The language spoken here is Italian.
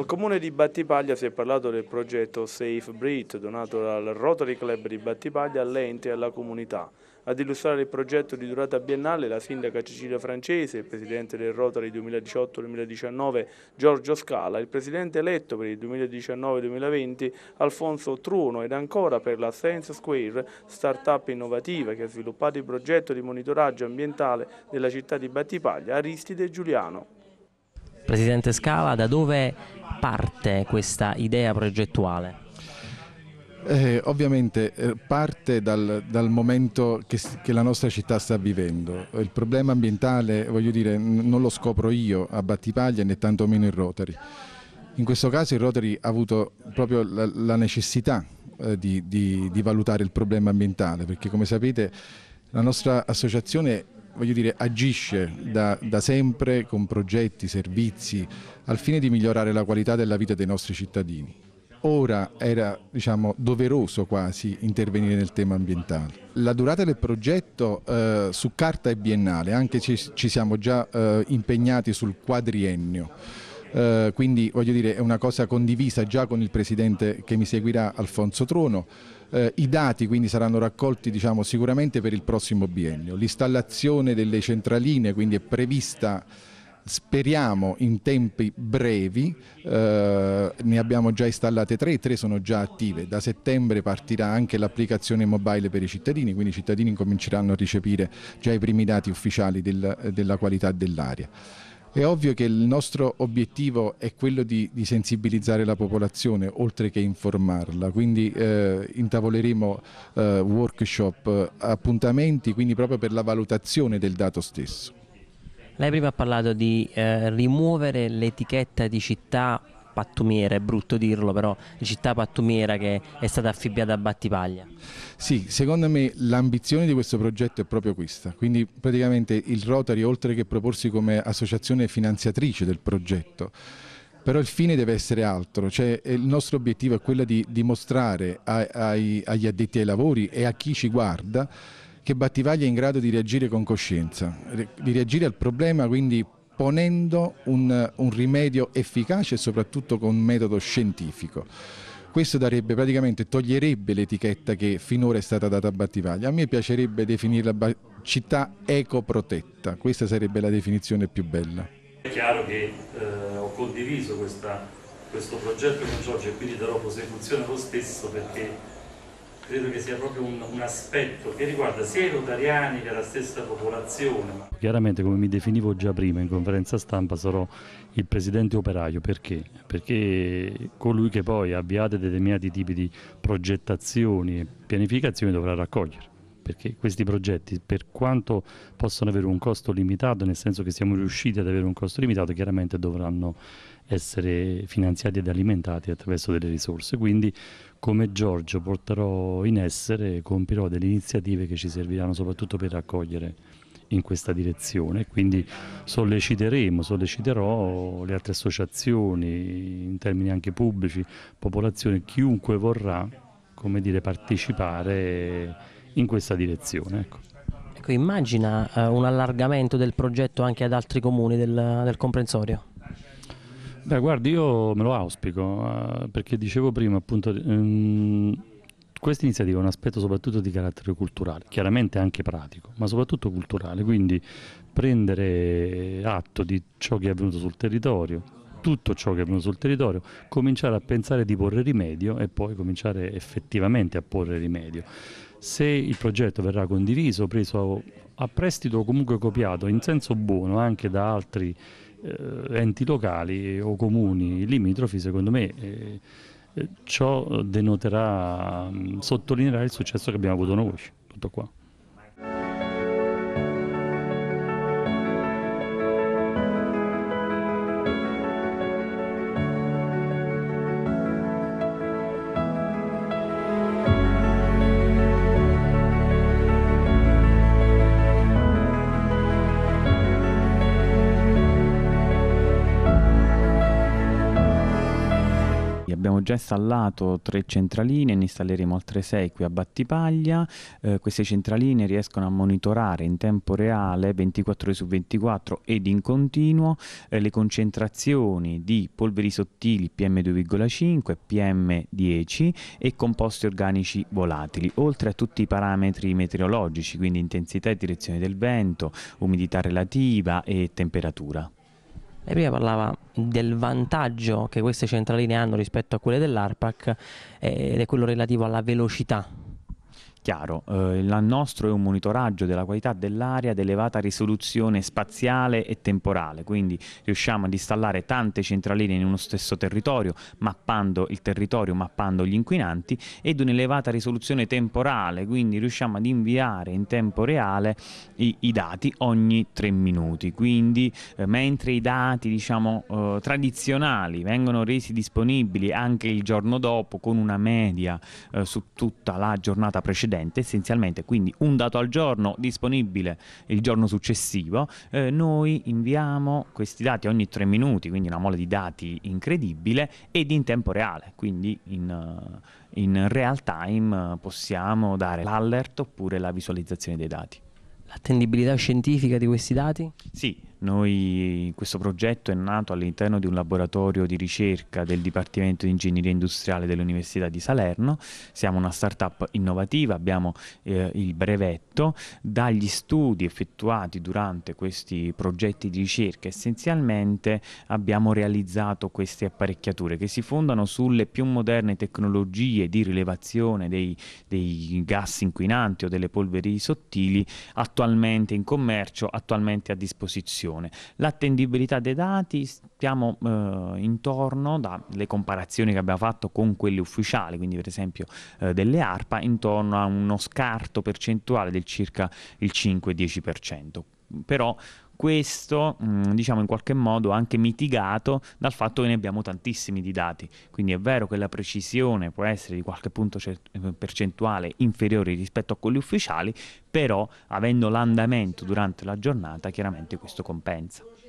Al comune di Battipaglia si è parlato del progetto Safe Breed donato dal Rotary Club di Battipaglia all'ente e alla comunità. Ad illustrare il progetto di durata biennale la sindaca Cecilia Francese, il presidente del Rotary 2018-2019 Giorgio Scala, il presidente eletto per il 2019-2020 Alfonso Truno ed ancora per la Science Square, start-up innovativa che ha sviluppato il progetto di monitoraggio ambientale della città di Battipaglia, Aristide Giuliano. Presidente Scala, da dove parte questa idea progettuale? Eh, ovviamente eh, parte dal, dal momento che, che, la nostra città sta vivendo. Il problema ambientale, voglio dire, non lo scopro io a Battipaglia né tantomeno in Rotary. In questo caso il Rotary ha avuto proprio la, la necessità eh, di, di, di valutare il problema ambientale, perché come sapete la nostra associazione voglio dire, agisce da, da sempre con progetti, servizi, al fine di migliorare la qualità della vita dei nostri cittadini ora era diciamo, doveroso quasi intervenire nel tema ambientale. La durata del progetto eh, su carta è biennale, anche ci, ci siamo già eh, impegnati sul quadriennio. Eh, quindi voglio dire è una cosa condivisa già con il Presidente che mi seguirà Alfonso Trono. Eh, I dati quindi saranno raccolti diciamo, sicuramente per il prossimo biennio. L'installazione delle centraline quindi è prevista speriamo in tempi brevi, eh, ne abbiamo già installate tre, e tre sono già attive, da settembre partirà anche l'applicazione mobile per i cittadini, quindi i cittadini cominceranno a ricepire già i primi dati ufficiali del, della qualità dell'aria. È ovvio che il nostro obiettivo è quello di, di sensibilizzare la popolazione oltre che informarla, quindi eh, intavoleremo eh, workshop, eh, appuntamenti, quindi proprio per la valutazione del dato stesso. Lei prima ha parlato di eh, rimuovere l'etichetta di città pattumiera, è brutto dirlo, però città pattumiera che è stata affibbiata a Battipaglia. Sì, secondo me l'ambizione di questo progetto è proprio questa, quindi praticamente il Rotary oltre che proporsi come associazione finanziatrice del progetto, però il fine deve essere altro, cioè, eh, il nostro obiettivo è quello di dimostrare agli addetti ai lavori e a chi ci guarda che Battivaglia è in grado di reagire con coscienza, di reagire al problema quindi ponendo un, un rimedio efficace e soprattutto con un metodo scientifico. Questo darebbe, praticamente toglierebbe l'etichetta che finora è stata data a Battivaglia. A me piacerebbe definirla città ecoprotetta, questa sarebbe la definizione più bella. È chiaro che eh, ho condiviso questa, questo progetto con Giorgio e quindi darò prosecuzione lo stesso perché credo che sia proprio un, un, aspetto che riguarda sia i rotariani che la stessa popolazione. Chiaramente come mi definivo già prima in conferenza stampa sarò il presidente operaio, perché? Perché colui che poi abbiate determinati tipi di progettazioni e pianificazioni dovrà raccogliere perché questi progetti per quanto possano avere un costo limitato, nel senso che siamo riusciti ad avere un costo limitato, chiaramente dovranno essere finanziati ed alimentati attraverso delle risorse. Quindi come Giorgio porterò in essere, e compirò delle iniziative che ci serviranno soprattutto per raccogliere in questa direzione, quindi solleciteremo, solleciterò le altre associazioni, in termini anche pubblici, popolazione, chiunque vorrà come dire, partecipare in questa direzione. Ecco. Ecco, immagina eh, un allargamento del progetto anche ad altri comuni del, del comprensorio? Beh, guardi, io me lo auspico, eh, perché dicevo prima, appunto, ehm, questa iniziativa ha un aspetto soprattutto di carattere culturale, chiaramente anche pratico, ma soprattutto culturale, quindi prendere atto di ciò che è avvenuto sul territorio, tutto ciò che è avvenuto sul territorio, cominciare a pensare di porre rimedio e poi cominciare effettivamente a porre rimedio se il progetto verrà condiviso, preso a prestito o comunque copiato in senso buono anche da altri eh, enti locali o comuni limitrofi, secondo me eh, eh ciò denoterà, sottolineerà il successo che abbiamo avuto noi. Tutto qua. abbiamo già installato tre centraline, ne installeremo altre sei qui a Battipaglia. Eh, queste centraline riescono a monitorare in tempo reale 24 ore su 24 ed in continuo eh, le concentrazioni di polveri sottili PM2,5, PM10 e composti organici volatili, oltre a tutti i parametri meteorologici, quindi intensità e direzione del vento, umidità relativa e temperatura. Lei prima parlava del vantaggio che queste centraline hanno rispetto a quelle dell'ARPAC eh, ed è quello relativo alla velocità Chiaro, eh, il nostro è un monitoraggio della qualità dell'aria ad elevata risoluzione spaziale e temporale, quindi riusciamo ad installare tante centraline in uno stesso territorio, mappando il territorio, mappando gli inquinanti ed un'elevata risoluzione temporale, quindi riusciamo ad inviare in tempo reale i, i dati ogni tre minuti. Quindi eh, mentre i dati diciamo, eh, tradizionali vengono resi disponibili anche il giorno dopo con una media eh, su tutta la giornata precedente, precedente, essenzialmente quindi un dato al giorno disponibile il giorno successivo, eh, noi inviamo questi dati ogni tre minuti, quindi una mole di dati incredibile ed in tempo reale, quindi in, eh, in real time eh, possiamo dare l'alert oppure la visualizzazione dei dati. L'attendibilità scientifica di questi dati? Sì, noi, questo progetto è nato all'interno di un laboratorio di ricerca del Dipartimento di Ingegneria Industriale dell'Università di Salerno. Siamo una startup innovativa, abbiamo eh, il brevetto. Dagli studi effettuati durante questi progetti di ricerca essenzialmente abbiamo realizzato queste apparecchiature che si fondano sulle più moderne tecnologie di rilevazione dei, dei gas inquinanti o delle polveri sottili attualmente in commercio, attualmente a disposizione informazione. L'attendibilità dei dati stiamo eh, intorno, dalle comparazioni che abbiamo fatto con quelle ufficiali, quindi per esempio eh, delle ARPA, intorno a uno scarto percentuale del circa il 5-10% però questo mm, diciamo in qualche modo anche mitigato dal fatto che ne abbiamo tantissimi di dati quindi è vero che la precisione può essere di qualche punto eh, percentuale inferiore rispetto a quelli ufficiali però avendo l'andamento durante la giornata chiaramente questo compensa